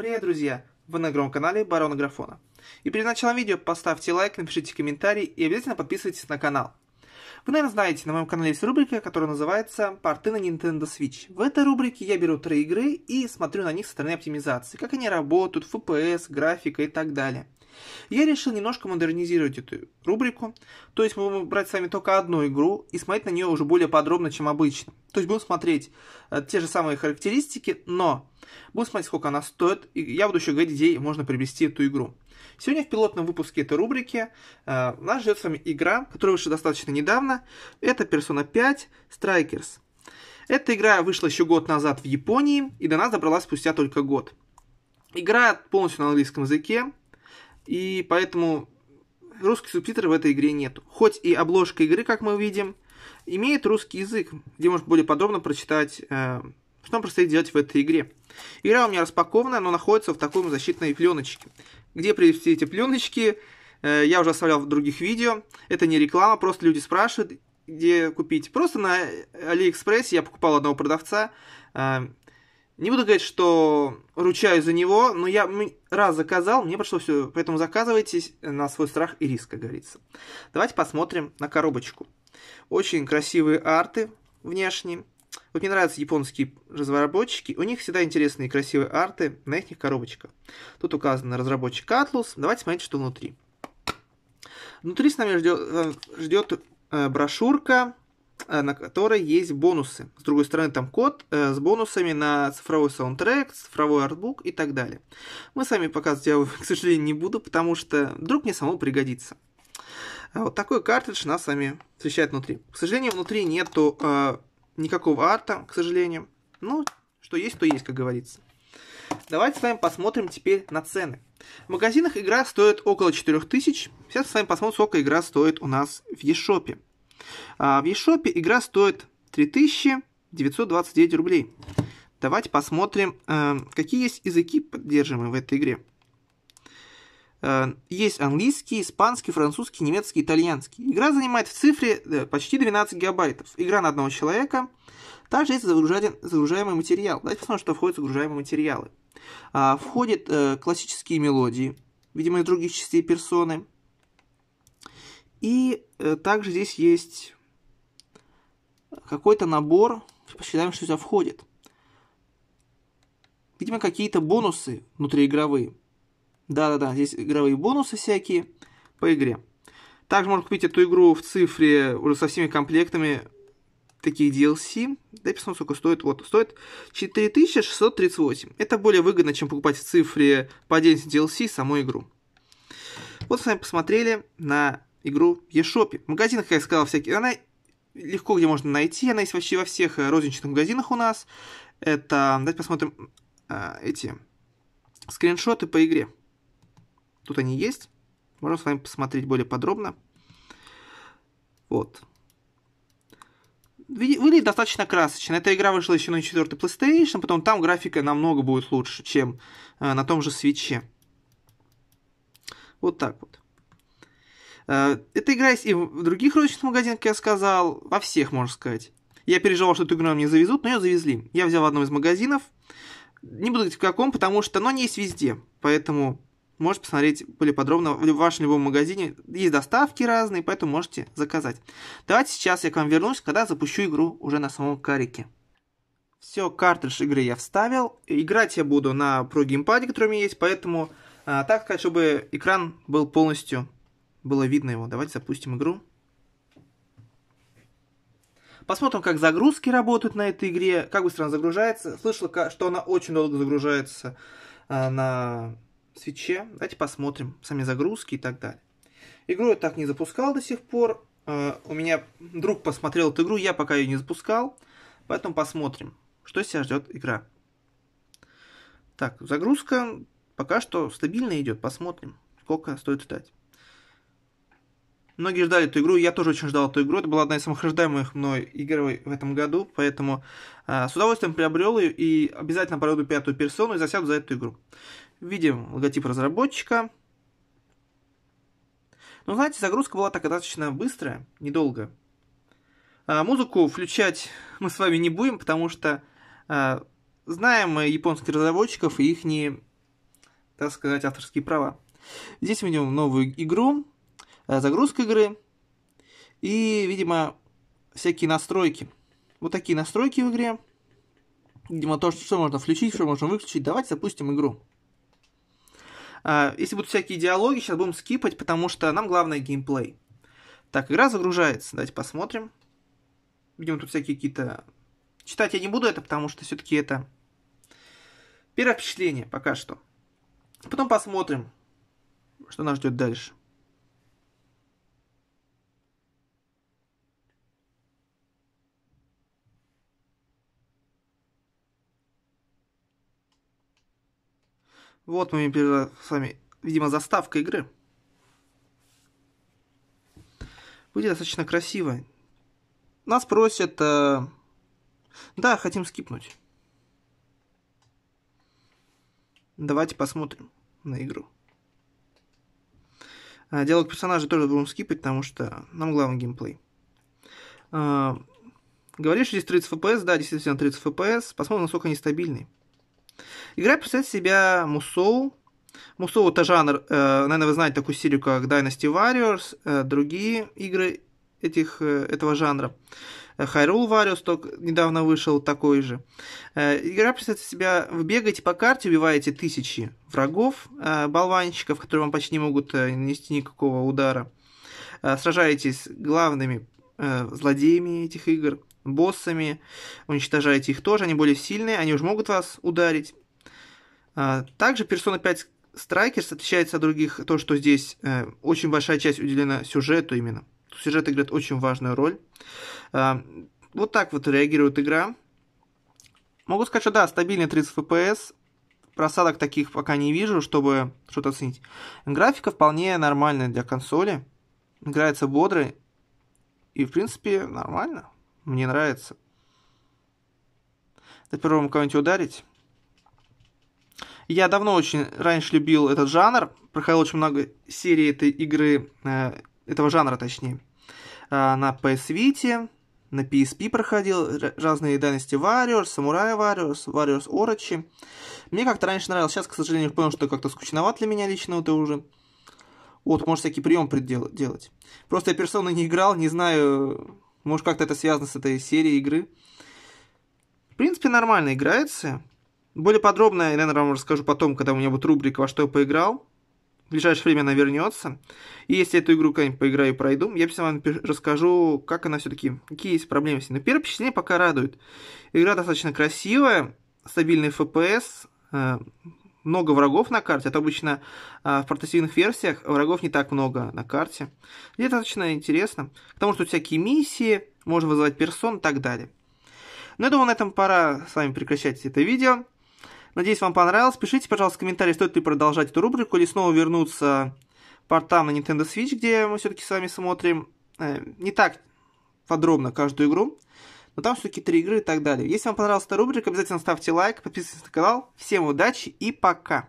Привет, друзья! Вы на игровом канале Барона Графона. И перед началом видео поставьте лайк, напишите комментарий и обязательно подписывайтесь на канал. Вы, наверное, знаете, на моем канале есть рубрика, которая называется «Порты на Nintendo Switch». В этой рубрике я беру три игры и смотрю на них со стороны оптимизации, как они работают, FPS, графика и так далее. Я решил немножко модернизировать эту рубрику, то есть мы будем брать с вами только одну игру и смотреть на нее уже более подробно, чем обычно. То есть будем смотреть э, те же самые характеристики, но будем смотреть, сколько она стоит, и я буду еще говорить, где можно приобрести эту игру. Сегодня в пилотном выпуске этой рубрики э, нас ждет с вами игра, которая вышла достаточно недавно. Это Persona 5 Strikers. Эта игра вышла еще год назад в Японии и до нас добралась спустя только год. Игра полностью на английском языке, и поэтому русских субтитров в этой игре нет. Хоть и обложка игры, как мы увидим, имеет русский язык, где можно более подробно прочитать, э, что предстоит делать в этой игре. Игра у меня распакована, но находится в такой защитной пленочке. Где привезти эти пленочки, э, я уже оставлял в других видео. Это не реклама, просто люди спрашивают, где купить. Просто на Алиэкспрессе я покупал одного продавца, э, не буду говорить, что ручаюсь за него, но я раз заказал, мне пришло все. Поэтому заказывайтесь на свой страх и риск, как говорится. Давайте посмотрим на коробочку. Очень красивые арты внешние. Вот мне нравятся японские разработчики. У них всегда интересные и красивые арты на их коробочках. Тут указан разработчик Atlus. Давайте смотреть, что внутри. Внутри с нами ждет, э, ждет э, брошюрка Э, на которой есть бонусы. С другой стороны, там код э, с бонусами на цифровой саундтрек, цифровой артбук и так далее. Мы сами показывать я, к сожалению, не буду, потому что вдруг мне само пригодится. А вот такой картридж нас сами встречает внутри. К сожалению, внутри нету э, никакого арта, к сожалению. Ну, что есть, то есть, как говорится. Давайте с вами посмотрим теперь на цены. В магазинах игра стоит около 4000. Сейчас с вами посмотрим, сколько игра стоит у нас в eShop. А в eShop игра стоит 3929 рублей. Давайте посмотрим, э, какие есть языки, поддерживаемые в этой игре. Э, есть английский, испанский, французский, немецкий, итальянский. Игра занимает в цифре э, почти 12 гигабайтов. Игра на одного человека. Также есть загружаемый материал. Давайте посмотрим, что входит в загружаемые материалы. А, Входят классические мелодии, видимо, из других частей персоны. И также здесь есть какой-то набор, посчитаем, что сюда входит. Видимо, какие-то бонусы внутриигровые. Да-да-да, здесь игровые бонусы всякие по игре. Также можно купить эту игру в цифре уже со всеми комплектами таких DLC. Да, писано, сколько стоит. Вот, стоит 4638. Это более выгодно, чем покупать в цифре по отдельности DLC саму игру. Вот с вами посмотрели на игру в eShop. В магазинах, как я сказал, всякие. Она легко где можно найти. Она есть вообще во всех э, розничных магазинах у нас. Это, давайте посмотрим э, эти скриншоты по игре. Тут они есть. Можем с вами посмотреть более подробно. Вот. Выглядит достаточно красочно. Эта игра вышла еще на 4 PlayStation, потом там графика намного будет лучше, чем э, на том же свече. Вот так вот. Э, Эта игра есть и в других розничных магазинах, как я сказал, во всех, можно сказать. Я переживал, что эту игру мне завезут, но ее завезли. Я взял в одном из магазинов. Не буду говорить в каком, потому что оно не есть везде. Поэтому можете посмотреть более подробно в вашем любом магазине. Есть доставки разные, поэтому можете заказать. Давайте сейчас я к вам вернусь, когда запущу игру уже на самом карике. Все, картридж игры я вставил. Играть я буду на Pro геймпаде, который у меня есть, поэтому а, так сказать, чтобы экран был полностью было видно его. Давайте запустим игру. Посмотрим, как загрузки работают на этой игре, как быстро она загружается. Слышал, что она очень долго загружается а, на свече. Давайте посмотрим сами загрузки и так далее. Игру я так не запускал до сих пор. А, у меня друг посмотрел эту игру, я пока ее не запускал. Поэтому посмотрим, что себя ждет игра. Так, загрузка пока что стабильно идет. Посмотрим, сколько стоит ждать. Многие ждали эту игру, я тоже очень ждал эту игру. Это была одна из самых ожидаемых мной игр в этом году, поэтому э, с удовольствием приобрел ее и обязательно проведу пятую персону и засяду за эту игру. Видим логотип разработчика. Ну, знаете, загрузка была так достаточно быстрая, недолго. А, музыку включать мы с вами не будем, потому что а, знаем мы японских разработчиков и их, не, так сказать, авторские права. Здесь мы видим новую игру, Э, загрузка игры и, видимо, всякие настройки. Вот такие настройки в игре. Видимо, то, что можно включить, что можно выключить. Давайте запустим игру. А, если будут всякие диалоги, сейчас будем скипать, потому что нам главное геймплей. Так, игра загружается. Давайте посмотрим. Видимо, тут всякие какие-то... Читать я не буду это, потому что все-таки это... Первое впечатление пока что. Потом посмотрим, что нас ждет дальше. Вот мы с вами, видимо, заставка игры. Будет достаточно красиво. Нас просят... Э... Да, хотим скипнуть. Давайте посмотрим на игру. А, диалог персонажа тоже будем скипать, потому что нам главный геймплей. А, говоришь, здесь 30 FPS, да, действительно 30 FPS. Посмотрим, насколько они стабильные. Игра представляет себя Мусоу. Мусоу это жанр, э, наверное, вы знаете такую серию, как Dynasty Warriors, э, другие игры этих, э, этого жанра. Э, Хайрул Warriors только недавно вышел такой же. Э, Игра представляет себя, вы бегаете по карте, убиваете тысячи врагов, э, болванщиков, которые вам почти не могут нанести никакого удара. Сражаетесь с главными злодеями этих игр боссами, уничтожаете их тоже, они более сильные, они уже могут вас ударить. А, также Persona 5 Strikers отличается от других то, что здесь э, очень большая часть уделена сюжету именно. Сюжет играет очень важную роль. А, вот так вот реагирует игра. Могу сказать, что да, стабильный 30 FPS, просадок таких пока не вижу, чтобы что-то оценить. Графика вполне нормальная для консоли. Играется бодро. И, в принципе, нормально. Мне нравится. На первом кого-нибудь ударить. Я давно очень раньше любил этот жанр. Проходил очень много серий этой игры, э, этого жанра точнее. Э, на PS Vita, на PSP проходил разные Dynasty Warriors, Samurai Warriors, Warriors Orochi. Мне как-то раньше нравилось, сейчас, к сожалению, понял, что как-то скучноват для меня лично это уже. Вот, может, всякий прием делать. Просто я персоны не играл, не знаю, может, как-то это связано с этой серией игры. В принципе, нормально играется. Более подробно я, наверное, вам расскажу потом, когда у меня будет рубрика «Во что я поиграл». В ближайшее время она вернется. И если эту игру когда-нибудь поиграю и пройду, я вам расскажу, как она все-таки, какие есть проблемы с ней. Но первое впечатление пока радует. Игра достаточно красивая, стабильный FPS, э, много врагов на карте. Это обычно а, в портативных версиях врагов не так много на карте. И это достаточно интересно. К тому, что всякие миссии, можно вызывать персон и так далее. Ну, я думаю, на этом пора с вами прекращать это видео. Надеюсь, вам понравилось. Пишите, пожалуйста, комментарии, стоит ли продолжать эту рубрику или снова вернуться портам на Nintendo Switch, где мы все-таки с вами смотрим э, не так подробно каждую игру. Но там все какие-то игры и так далее. Если вам понравилась эта рубрика, обязательно ставьте лайк, подписывайтесь на канал. Всем удачи и пока!